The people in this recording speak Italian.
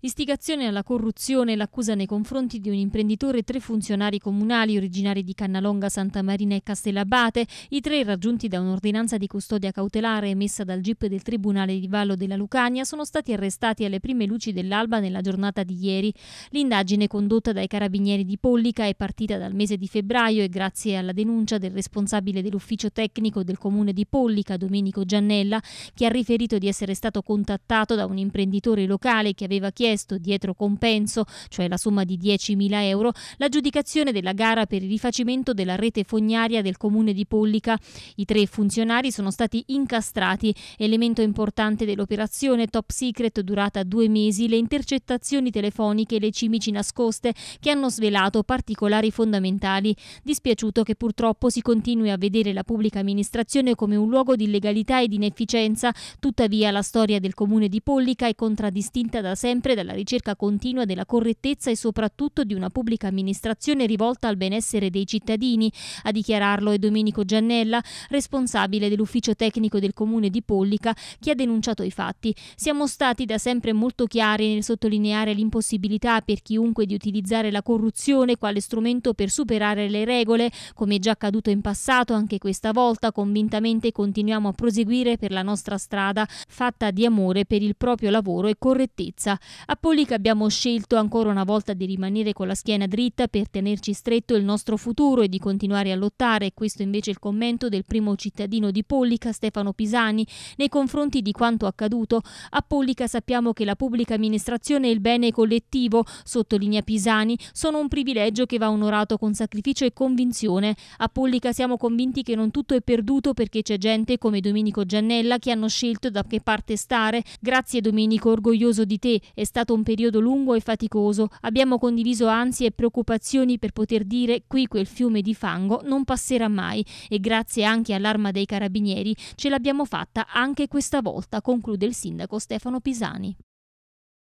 Istigazione alla corruzione e l'accusa nei confronti di un imprenditore e tre funzionari comunali originari di Cannalonga, Santa Marina e Castellabate, i tre raggiunti da un'ordinanza di custodia cautelare emessa dal GIP del Tribunale di Vallo della Lucania, sono stati arrestati alle prime luci dell'alba nella giornata di ieri. L'indagine condotta dai carabinieri di Pollica è partita dal mese di febbraio e grazie alla denuncia del responsabile dell'ufficio tecnico del comune di Pollica, Domenico Giannella, che ha riferito di essere stato contattato da un imprenditore locale che aveva chiesto richiesto dietro compenso, cioè la somma di 10.000 euro, l'aggiudicazione della gara per il rifacimento della rete fognaria del comune di Pollica. I tre funzionari sono stati incastrati. Elemento importante dell'operazione Top Secret durata due mesi, le intercettazioni telefoniche e le cimici nascoste che hanno svelato particolari fondamentali. Dispiaciuto che purtroppo si continui a vedere la pubblica amministrazione come un luogo di illegalità ed inefficienza, tuttavia la storia del comune di Pollica è contraddistinta da sempre dalla ricerca continua della correttezza e soprattutto di una pubblica amministrazione rivolta al benessere dei cittadini. A dichiararlo è Domenico Giannella, responsabile dell'ufficio tecnico del comune di Pollica, che ha denunciato i fatti. Siamo stati da sempre molto chiari nel sottolineare l'impossibilità per chiunque di utilizzare la corruzione quale strumento per superare le regole, come già accaduto in passato, anche questa volta convintamente continuiamo a proseguire per la nostra strada, fatta di amore per il proprio lavoro e correttezza. A Polica abbiamo scelto ancora una volta di rimanere con la schiena dritta per tenerci stretto il nostro futuro e di continuare a lottare. Questo invece è il commento del primo cittadino di Pollica, Stefano Pisani, nei confronti di quanto accaduto. A Pollica sappiamo che la pubblica amministrazione e il bene collettivo, sottolinea Pisani, sono un privilegio che va onorato con sacrificio e convinzione. A Pollica siamo convinti che non tutto è perduto perché c'è gente come Domenico Giannella che hanno scelto da che parte stare. Grazie Domenico, orgoglioso di te. È stato stato un periodo lungo e faticoso, abbiamo condiviso ansie e preoccupazioni per poter dire qui quel fiume di fango non passerà mai e grazie anche all'arma dei carabinieri ce l'abbiamo fatta anche questa volta, conclude il sindaco Stefano Pisani.